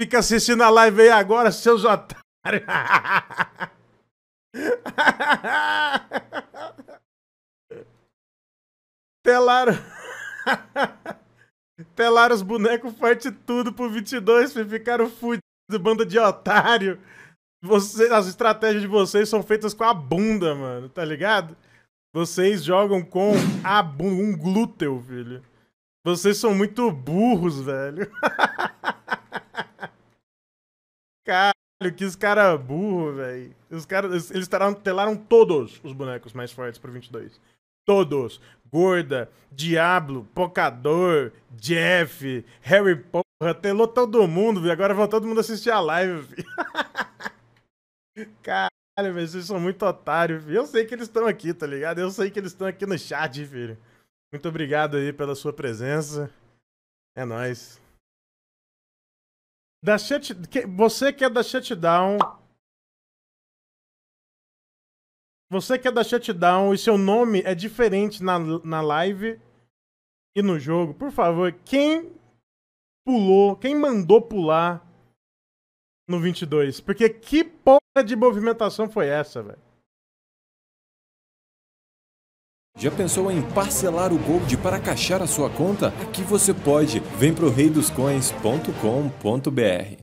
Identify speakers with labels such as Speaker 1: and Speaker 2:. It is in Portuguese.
Speaker 1: Fica assistindo a live aí agora, seus otários. Telaram. Telaram os bonecos forte tudo pro 22, ficaram fudidos, banda de otário. Vocês, as estratégias de vocês são feitas com a bunda, mano, tá ligado? Vocês jogam com a bunda, um glúteo, filho. Vocês são muito burros, velho. Caralho, que os caras burros, velho. Os caras, eles telaram, telaram todos os bonecos mais fortes pro 22. Todos. Gorda, Diablo, Pocador, Jeff, Harry Porra, telou todo mundo, velho. Agora vão todo mundo assistir a live, filho. Caralho, velho, vocês são muito otários, filho. Eu sei que eles estão aqui, tá ligado? Eu sei que eles estão aqui no chat, filho. Muito obrigado aí pela sua presença. É nóis. Da shut... Você que é da shutdown. Você que é da shutdown e seu nome é diferente na, na live e no jogo, por favor, quem pulou, quem mandou pular no 22? Porque que porra de movimentação foi essa, velho?
Speaker 2: Já pensou em parcelar o Gold para caixar a sua conta? Aqui você pode. Vem para o reidoscoins.com.br